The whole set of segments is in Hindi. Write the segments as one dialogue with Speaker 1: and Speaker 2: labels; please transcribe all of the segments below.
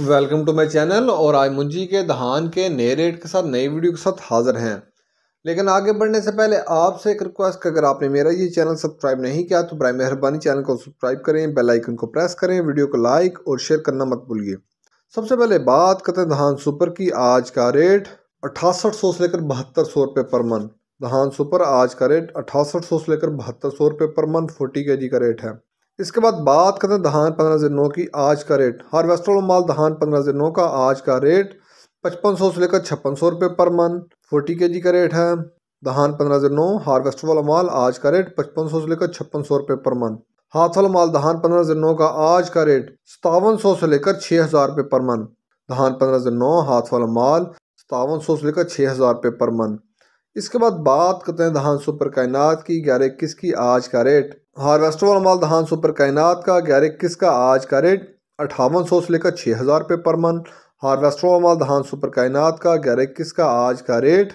Speaker 1: वेलकम टू माई चैनल और आज मुंजी के धान के नए रेट के साथ नई वीडियो के साथ हाजिर हैं लेकिन आगे बढ़ने से पहले आपसे एक रिक्वेस्ट अगर आपने मेरा ये चैनल सब्सक्राइब नहीं किया तो बर मेहरबानी चैनल को सब्सक्राइब करें बेल आइकन को प्रेस करें वीडियो को लाइक और शेयर करना मत भूलिए सबसे पहले बात करते हैं धान सुपर की आज का रेट अठासठ सौ से लेकर बहत्तर सौ रुपये पर मन धान सुपर आज का रेट अठासठ सौ से लेकर बहत्तर सौ रुपये पर मन फोर्टी के जी का रेट है इसके बाद बात करते हैं धान पंद्रह से नौ की आज का रेट हार्वेस्टर माल धान पंद्रह से नौ का आज का रेट पचपन सौ से लेकर छप्पन सौ रुपये पर मन फोर्टी के जी का रेट है धान पंद्रह से नौ हार्वेस्टर वाला माल आज का रेट पचपन सौ से लेकर छप्पन सौ रुपये पर मन हाथ वाला माल धान पंद्रह से नौ का आज का रेट सतावन सौ से लेकर छः हज़ार रुपये पर मन धान पंद्रह से नौ हाथ वाला माल सतावन सौ से लेकर छः हज़ार रुपये पर मन इसके बाद बात करते हैं धान सुपर कायनात की ग्यारह इक्कीस की आज का रेट वाला माल दहान सुपर कायनात का ग्यारह इक्कीस का आज का रेट अठावन सौ से लेकर छः हज़ार रुपये पर मन वाला माल दहान सुपर कायनात का ग्यारह इक्कीस का आज का रेट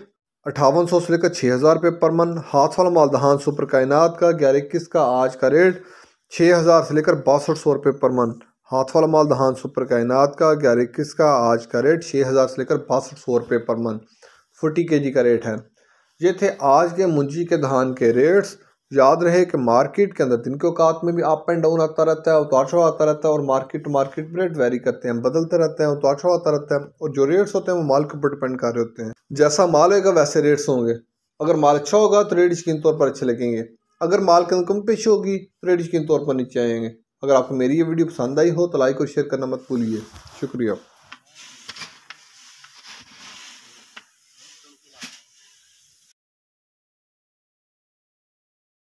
Speaker 1: अठावन सौ से लेकर छः हज़ार रुपये पर मन हाथ वाला माल दहान सुपर कायनात का ग्यारह इक्कीस का आज का रेट छः हज़ार से लेकर बासठ सौ रुपये पर मन हाथ वाला माल दहान सुपर कायनात का ग्यारह इक्कीस का आज का रेट छः हज़ार से लेकर बासठ सौ रुपये पर मन फोर्टी के जी का रेट है ये थे आज के मुंजी के धान के रेट्स याद रहे कि मार्केट के अंदर दिन के औकात में भी अप एंड डाउन आता रहता है उतार चढ़ाव आता रहता है और market to market rate vary करते हैं बदलते रहते हैं उतार चढ़ाव आता रहता है और जो रेट्स होते हैं वो माल के ऊपर डिपेंड कर रहे होते हैं जैसा माल होगा वैसे रेट्स होंगे अगर माल अच्छा होगा तो रेट यकीन तौर पर अच्छे लगेंगे अगर माल के अंदर पेशी होगी तो रेट यकीन तौर पर नीचे आएंगे अगर आपको मेरी ये वीडियो पसंद आई हो तो लाइक और शेयर करना मत भूलिए शुक्रिया